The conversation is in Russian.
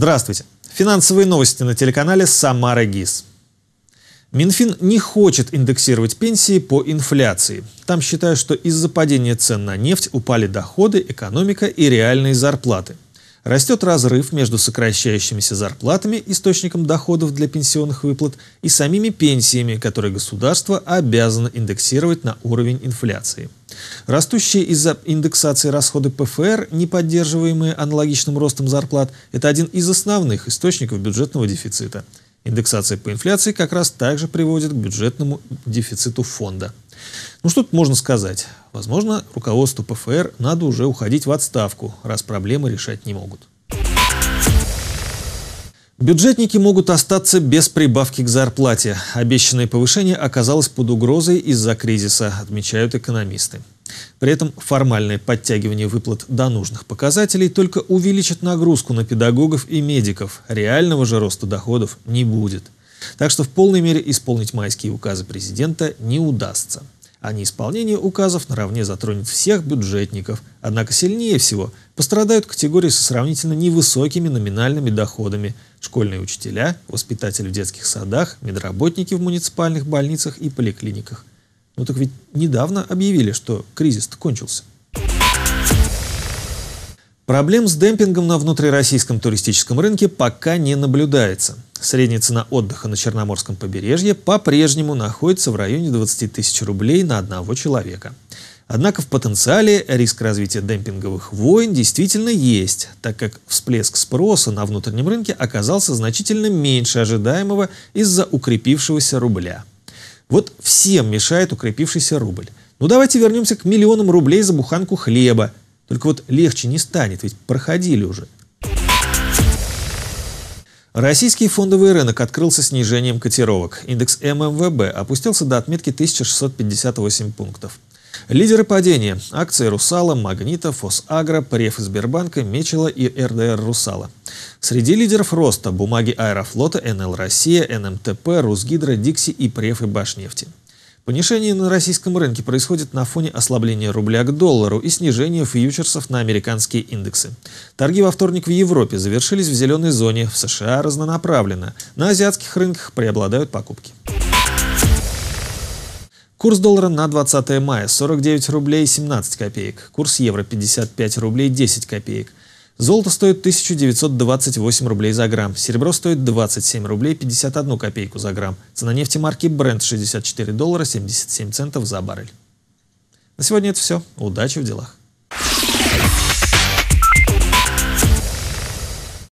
Здравствуйте. Финансовые новости на телеканале «Самара ГИС». Минфин не хочет индексировать пенсии по инфляции. Там считают, что из-за падения цен на нефть упали доходы, экономика и реальные зарплаты – Растет разрыв между сокращающимися зарплатами, источником доходов для пенсионных выплат, и самими пенсиями, которые государство обязано индексировать на уровень инфляции. Растущие из-за индексации расходы ПФР, не поддерживаемые аналогичным ростом зарплат, это один из основных источников бюджетного дефицита. Индексация по инфляции как раз также приводит к бюджетному дефициту фонда. Ну что тут можно сказать? Возможно, руководству ПФР надо уже уходить в отставку, раз проблемы решать не могут. Бюджетники могут остаться без прибавки к зарплате. Обещанное повышение оказалось под угрозой из-за кризиса, отмечают экономисты. При этом формальное подтягивание выплат до нужных показателей только увеличит нагрузку на педагогов и медиков. Реального же роста доходов не будет. Так что в полной мере исполнить майские указы президента не удастся. А неисполнение указов наравне затронет всех бюджетников. Однако сильнее всего пострадают категории со сравнительно невысокими номинальными доходами – школьные учителя, воспитатели в детских садах, медработники в муниципальных больницах и поликлиниках. Ну так ведь недавно объявили, что кризис кончился. Проблем с демпингом на внутрироссийском туристическом рынке пока не наблюдается. Средняя цена отдыха на Черноморском побережье по-прежнему находится в районе 20 тысяч рублей на одного человека. Однако в потенциале риск развития демпинговых войн действительно есть, так как всплеск спроса на внутреннем рынке оказался значительно меньше ожидаемого из-за укрепившегося рубля. Вот всем мешает укрепившийся рубль. Ну давайте вернемся к миллионам рублей за буханку хлеба – только вот легче не станет, ведь проходили уже. Российский фондовый рынок открылся снижением котировок. Индекс ММВБ опустился до отметки 1658 пунктов. Лидеры падения – акции «Русала», «Магнита», «Фосагро», «Преф» Сбербанка, «Мечела» и «РДР Русала». Среди лидеров роста – бумаги «Аэрофлота», «НЛ Россия», «НМТП», «Русгидро», «Дикси» и «Преф» и «Башнефти». Понижение на российском рынке происходит на фоне ослабления рубля к доллару и снижения фьючерсов на американские индексы. Торги во вторник в Европе завершились в зеленой зоне, в США разнонаправленно. На азиатских рынках преобладают покупки. Курс доллара на 20 мая 49 рублей 17 копеек. Курс евро 55 рублей 10 копеек. Золото стоит 1928 рублей за грамм, серебро стоит 27 рублей 51 копейку за грамм. Цена нефти марки Brent 64 доллара 77 центов за баррель. На сегодня это все. Удачи в делах.